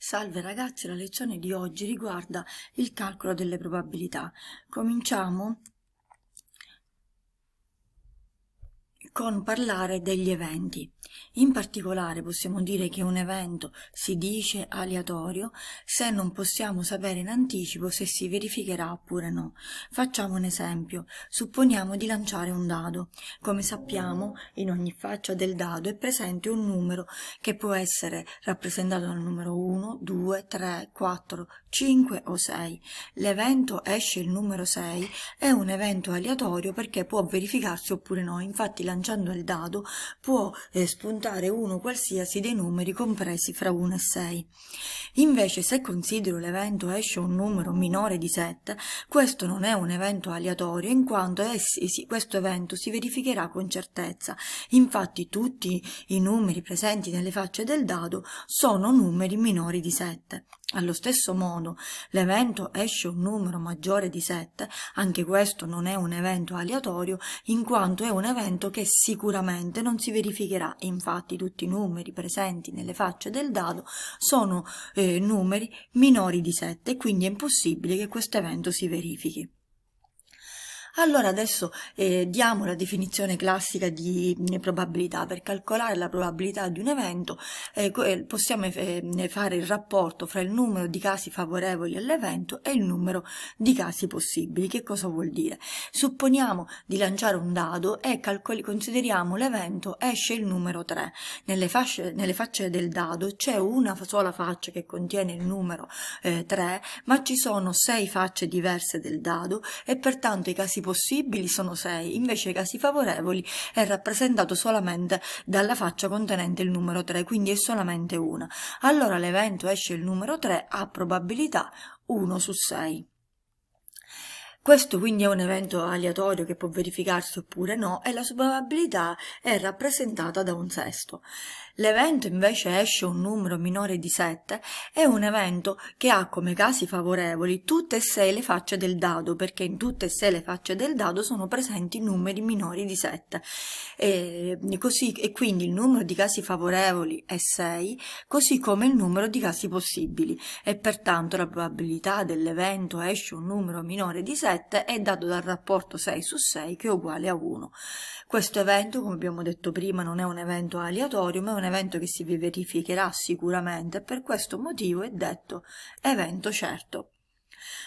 Salve ragazzi, la lezione di oggi riguarda il calcolo delle probabilità. Cominciamo con parlare degli eventi. In particolare possiamo dire che un evento si dice aleatorio se non possiamo sapere in anticipo se si verificherà oppure no. Facciamo un esempio. Supponiamo di lanciare un dado. Come sappiamo, in ogni faccia del dado è presente un numero che può essere rappresentato dal numero 1, 2, 3, 4, 5 o 6. L'evento esce il numero 6 è un evento aleatorio perché può verificarsi oppure no. Infatti lanciare lanciando il dado può eh, spuntare uno qualsiasi dei numeri compresi fra 1 e 6. Invece se considero l'evento esce un numero minore di 7, questo non è un evento aleatorio in quanto essi, questo evento si verificherà con certezza. Infatti tutti i numeri presenti nelle facce del dado sono numeri minori di 7. Allo stesso modo l'evento esce un numero maggiore di 7, anche questo non è un evento aleatorio in quanto è un evento che sicuramente non si verificherà, infatti tutti i numeri presenti nelle facce del dado sono eh, numeri minori di 7 quindi è impossibile che questo evento si verifichi. Allora adesso eh, diamo la definizione classica di mm, probabilità. Per calcolare la probabilità di un evento eh, eh possiamo eh, fare il rapporto fra il numero di casi favorevoli all'evento e il numero di casi possibili. Che cosa vuol dire? Supponiamo di lanciare un dado e consideriamo l'evento esce il numero 3. Nelle, fasce, nelle facce del dado c'è una sola faccia che contiene il numero 3, eh, ma ci sono 6 facce diverse del dado e pertanto i casi possibili possibili sono sei, invece i casi favorevoli è rappresentato solamente dalla faccia contenente il numero 3, quindi è solamente una. Allora l'evento esce il numero 3 a probabilità 1 su 6. Questo quindi è un evento aleatorio che può verificarsi oppure no e la sua probabilità è rappresentata da un sesto. L'evento invece esce un numero minore di 7 è un evento che ha come casi favorevoli tutte e sei le facce del dado perché in tutte e sei le facce del dado sono presenti numeri minori di 7 e, così, e quindi il numero di casi favorevoli è 6 così come il numero di casi possibili e pertanto la probabilità dell'evento esce un numero minore di 7 è dato dal rapporto 6 su 6 che è uguale a 1. Questo evento come abbiamo detto prima non è un evento aleatorio ma è un evento evento che si verificherà sicuramente e per questo motivo è detto evento certo.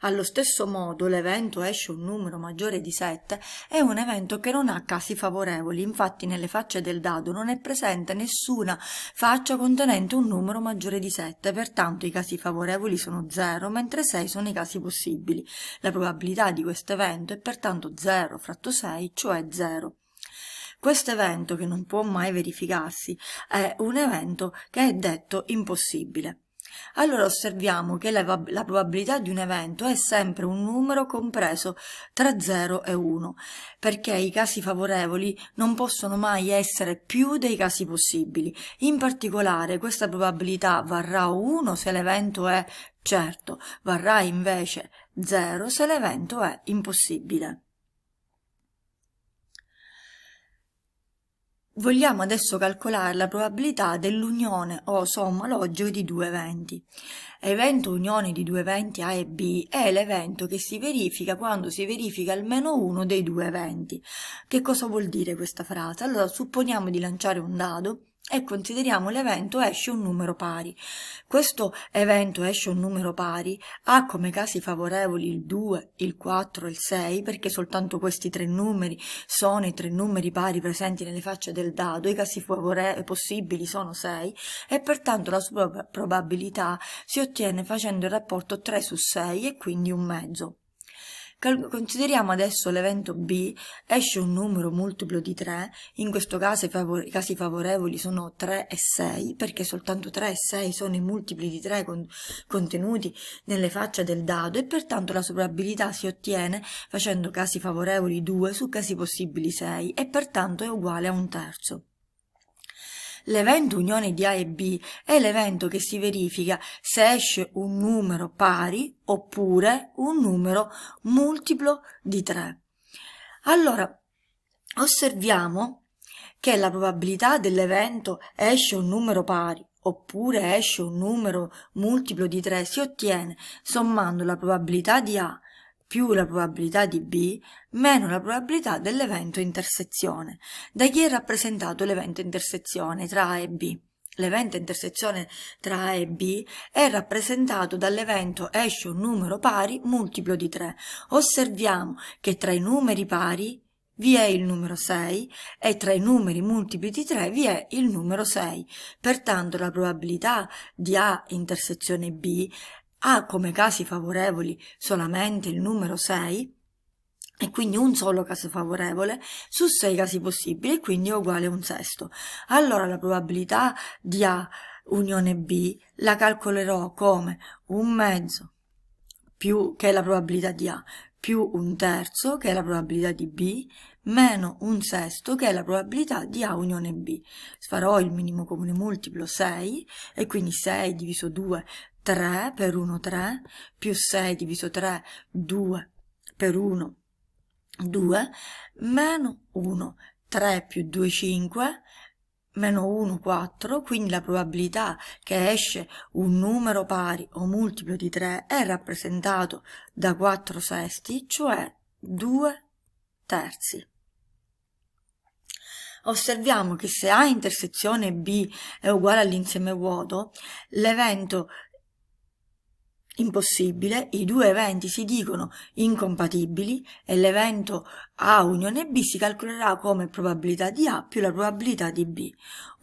Allo stesso modo l'evento esce un numero maggiore di 7 è un evento che non ha casi favorevoli, infatti nelle facce del dado non è presente nessuna faccia contenente un numero maggiore di 7, pertanto i casi favorevoli sono 0, mentre 6 sono i casi possibili. La probabilità di questo evento è pertanto 0 fratto 6, cioè 0. Questo evento, che non può mai verificarsi, è un evento che è detto impossibile. Allora osserviamo che la, la, probabilità di un evento è sempre un numero compreso tra 0 e 1, perché i casi favorevoli non possono mai essere più dei casi possibili. In particolare questa probabilità varrà 1 se l'evento è certo, varrà invece 0 se l'evento è impossibile. Vogliamo adesso calcolare la probabilità dell'unione o somma logica di due eventi. Evento unione di due eventi A e B è l'evento che si verifica quando si verifica almeno uno dei due eventi. Che cosa vuol dire questa frase? Allora supponiamo di lanciare un dado e consideriamo l'evento esce un numero pari. Questo evento esce un numero pari ha come casi favorevoli il 2, il 4 e il 6 perché soltanto questi tre numeri sono i tre numeri pari presenti nelle facce del dado, i casi possibili sono 6 e pertanto la sua probabilità si ottiene facendo il rapporto 3 su 6 e quindi un mezzo consideriamo adesso l'evento B, esce un numero multiplo di 3, in questo caso i, favore casi favorevoli sono 3 e 6, perché soltanto 3 e 6 sono i multipli di 3 con contenuti nelle facce del dado e pertanto la probabilità si ottiene facendo casi favorevoli 2 su casi possibili 6 e pertanto è uguale a un terzo l'evento unione di A e B è l'evento che si verifica se esce un numero pari oppure un numero multiplo di 3. Allora, osserviamo che la probabilità dell'evento esce un numero pari oppure esce un numero multiplo di 3 si ottiene sommando la probabilità di A più la probabilità di B, meno la probabilità dell'evento intersezione. Da chi è rappresentato l'evento intersezione tra A e B? L'evento intersezione tra A e B è rappresentato dall'evento esce un numero pari multiplo di 3. Osserviamo che tra i numeri pari vi è il numero 6 e tra i numeri multipli di 3 vi è il numero 6. Pertanto la probabilità di A intersezione B ha come casi favorevoli solamente il numero 6, e quindi un solo caso favorevole su 6 casi possibili, e quindi è uguale a un sesto. Allora la probabilità di A unione B la calcolerò come un mezzo più che la probabilità di A più un terzo che è la probabilità di B meno un sesto che è la probabilità di A unione B. Farò il minimo comune multiplo 6 e quindi 6 diviso 2 3 per 1 3 più 6 diviso 3 2 per 1 2 meno 1 3 più 2 5 meno 1 4 quindi la probabilità che esce un numero pari o multiplo di 3 è rappresentato da 4 sesti cioè 2 terzi osserviamo che se A intersezione B è uguale all'insieme vuoto, l'evento impossibile, i due eventi si dicono incompatibili e l'evento a unione B si calcolerà come probabilità di A più la probabilità di B.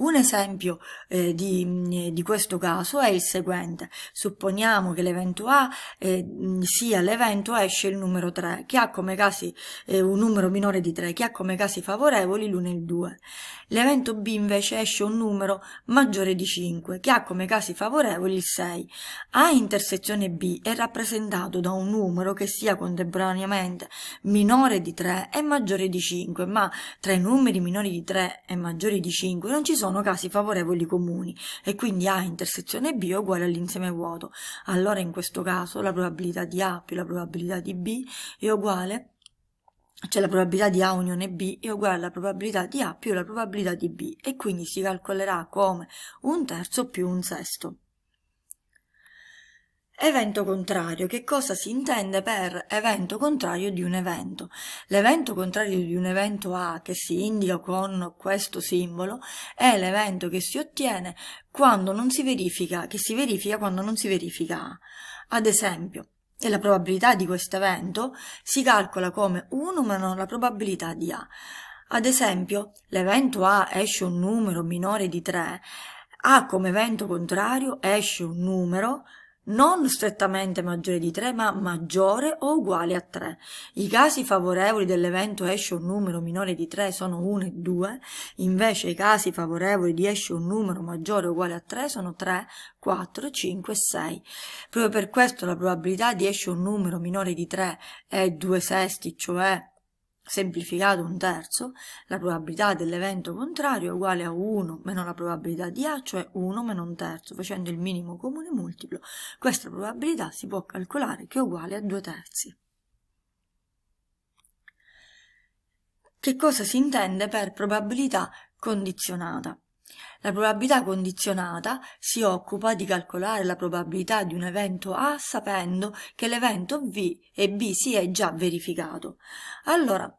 Un esempio eh, di, eh, di, questo caso è il seguente. Supponiamo che l'evento A eh, sia l'evento esce il numero 3, che ha come casi eh, un numero minore di 3, che ha come casi favorevoli l'1 e il 2. L'evento B invece esce un numero maggiore di 5, che ha come casi favorevoli il 6. A intersezione B è rappresentato da un numero che sia contemporaneamente minore di 3 è maggiore di 5, ma tra i numeri minori di 3 e maggiori di 5 non ci sono casi favorevoli comuni e quindi A intersezione B è uguale all'insieme vuoto. Allora in questo caso la probabilità di A più la probabilità di B è uguale cioè la probabilità di A unione B è uguale alla probabilità di A più la probabilità di B e quindi si calcolerà come un terzo più un sesto. Evento contrario. Che cosa si intende per evento contrario di un evento? L'evento contrario di un evento A che si indica con questo simbolo è l'evento che si ottiene quando non si verifica, che si verifica quando non si verifica A. Ad esempio, e la probabilità di questo evento si calcola come 1 meno la probabilità di A. Ad esempio, l'evento A esce un numero minore di 3, A come evento contrario esce un numero non strettamente maggiore di 3 ma maggiore o uguale a 3. I casi favorevoli dell'evento esce un numero minore di 3 sono 1 e 2, invece i casi favorevoli di esce un numero maggiore o uguale a 3 sono 3, 4, 5 e 6. Proprio per questo la probabilità di esce un numero minore di 3 è 2 sesti, cioè semplificato un terzo, la probabilità dell'evento contrario è uguale a 1 meno la probabilità di A, cioè 1 meno un terzo, facendo il minimo comune multiplo, questa probabilità si può calcolare che è uguale a 2 terzi. Che cosa si intende per probabilità condizionata? La probabilità condizionata si occupa di calcolare la probabilità di un evento A sapendo che l'evento B e B si è già verificato. Allora,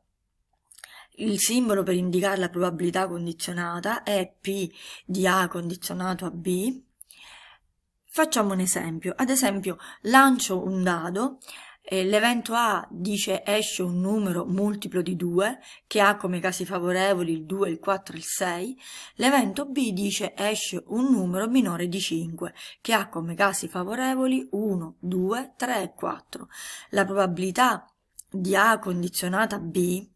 il simbolo per indicare la probabilità condizionata è P di A condizionato a B. Facciamo un esempio. Ad esempio, lancio un dado, eh, l'evento A dice esce un numero multiplo di 2, che ha come casi favorevoli il 2, il 4 e il 6. L'evento B dice esce un numero minore di 5, che ha come casi favorevoli 1, 2, 3 e 4. La probabilità di A condizionata a B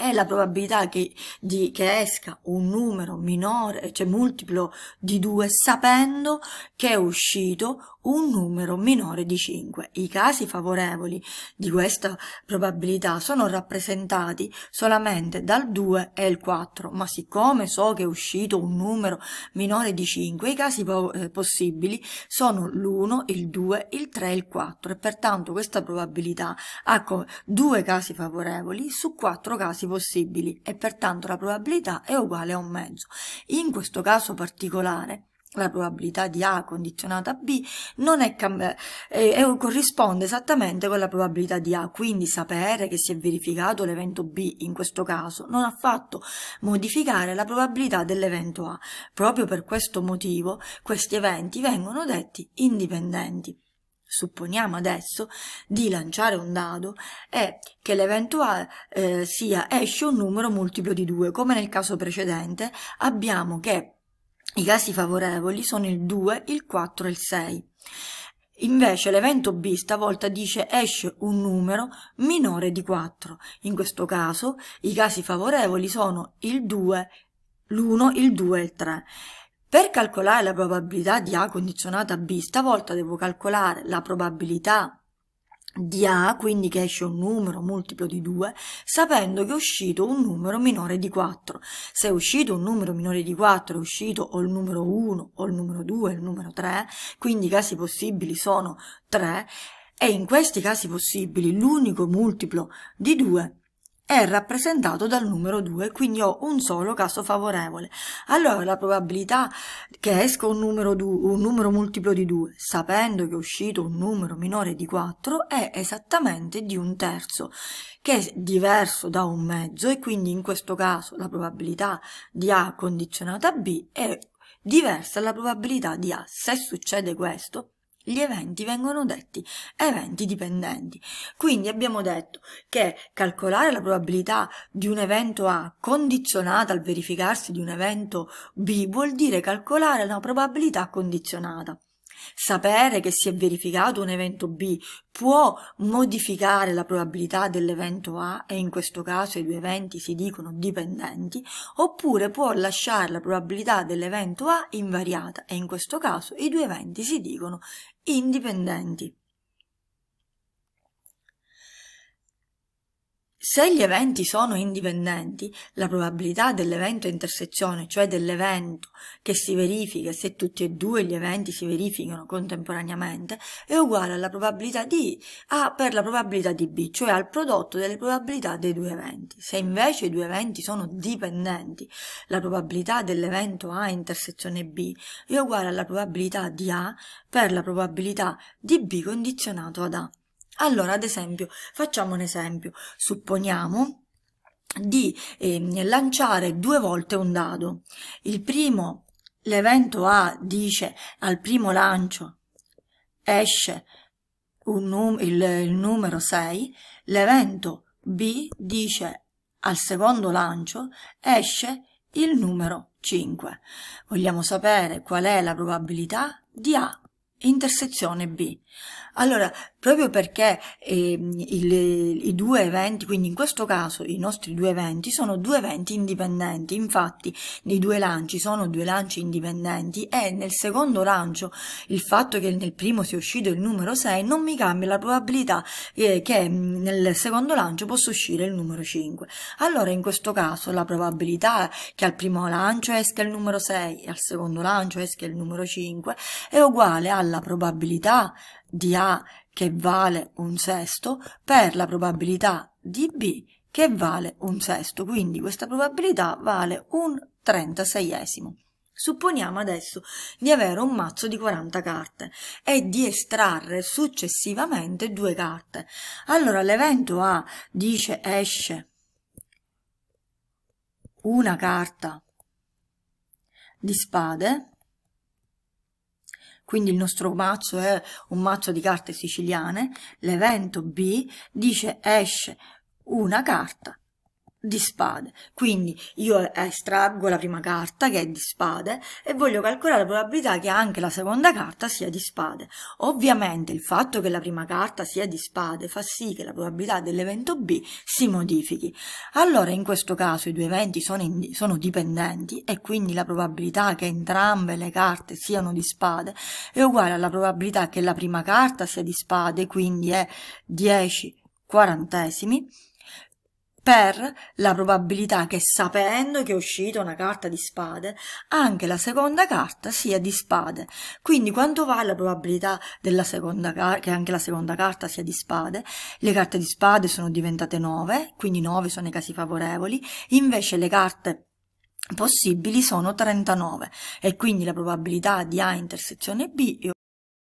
è la probabilità che, di, che esca un numero minore, cioè multiplo di 2, sapendo che è uscito un numero minore di 5. I casi favorevoli di questa probabilità sono rappresentati solamente dal 2 e il 4, ma siccome so che è uscito un numero minore di 5, i casi eh, possibili sono l'1, il 2, il 3 e il 4 e pertanto questa probabilità ha come due casi favorevoli su quattro casi possibili e pertanto la probabilità è uguale a un mezzo. In questo caso particolare la probabilità di A condizionata a B non è eh, corrisponde esattamente con la probabilità di A, quindi sapere che si è verificato l'evento B in questo caso non ha fatto modificare la probabilità dell'evento A. Proprio per questo motivo questi eventi vengono detti indipendenti supponiamo adesso di lanciare un dado è che l'eventuale eh, sia esce un numero multiplo di 2 come nel caso precedente abbiamo che i casi favorevoli sono il 2, il 4 e il 6 Invece l'evento B stavolta dice esce un numero minore di 4. In questo caso i casi favorevoli sono il 2, l'1, il 2 e il 3. Per calcolare la probabilità di A condizionata a B, stavolta devo calcolare la probabilità di A, quindi che esce un numero multiplo di 2, sapendo che è uscito un numero minore di 4. Se è uscito un numero minore di 4 è uscito o il numero 1 o il numero 2 o il numero 3, quindi i casi possibili sono 3, e in questi casi possibili l'unico multiplo di 2 è rappresentato dal numero 2, quindi ho un solo caso favorevole. Allora la probabilità che esca un numero, du- un numero multiplo di 2, sapendo che è uscito un numero minore di 4, è esattamente di un terzo, che è diverso da un mezzo e quindi in questo caso la probabilità di A condizionata B è diversa dalla probabilità di A. Se succede questo, gli eventi vengono detti eventi dipendenti. Quindi abbiamo detto che calcolare la probabilità di un evento A condizionata al verificarsi di un evento B vuol dire calcolare una probabilità condizionata. Sapere che si è verificato un evento B può modificare la probabilità dell'evento A e in questo caso i due eventi si dicono dipendenti, oppure può lasciare la probabilità dell'evento A invariata e in questo caso i due eventi si dicono indipendenti. Se gli eventi sono indipendenti, la probabilità dell'evento intersezione, cioè dell'evento che si verifica se tutti e due gli eventi si verificano contemporaneamente, è uguale alla probabilità di A per la probabilità di B, cioè al prodotto delle probabilità dei due eventi. Se invece i due eventi sono dipendenti, la probabilità dell'evento A intersezione B è uguale alla probabilità di A per la probabilità di B condizionato ad A. Allora, ad esempio, facciamo un esempio. Supponiamo di eh, lanciare due volte un dado. Il primo, l'evento A dice al primo lancio esce num il, il numero 6, l'evento B dice al secondo lancio esce il numero 5. Vogliamo sapere qual è la probabilità di A Intersezione B. Allora, proprio perché eh, il, i due eventi, quindi in questo caso i nostri due eventi, sono due eventi indipendenti, infatti nei due lanci sono due lanci indipendenti e nel secondo lancio il fatto che nel primo sia uscito il numero 6 non mi cambia la probabilità eh, che mm, nel secondo lancio possa uscire il numero 5. Allora in questo caso la probabilità che al primo lancio esca il numero 6 e al secondo lancio esca il numero 5 è uguale alla alla probabilità di A che vale un sesto per la probabilità di B che vale un sesto, quindi questa probabilità vale un 36esimo. Supponiamo adesso di avere un mazzo di 40 carte e di estrarre successivamente due carte. Allora l'evento A dice esce una carta di spade quindi il nostro mazzo è un mazzo di carte siciliane, l'evento B dice esce una carta di spade. Quindi io estraggo la prima carta che è di spade e voglio calcolare la probabilità che anche la seconda carta sia di spade. Ovviamente il fatto che la prima carta sia di spade fa sì che la probabilità dell'evento B si modifichi. Allora in questo caso i due eventi sono, in, sono dipendenti e quindi la probabilità che entrambe le carte siano di spade è uguale alla probabilità che la prima carta sia di spade, quindi è 10 quarantesimi per la probabilità che sapendo che è uscita una carta di spade, anche la seconda carta sia di spade. Quindi quanto va la probabilità della seconda che anche la seconda carta sia di spade? Le carte di spade sono diventate 9, quindi 9 sono i casi favorevoli, invece le carte possibili sono 39 e quindi la probabilità di A intersezione B è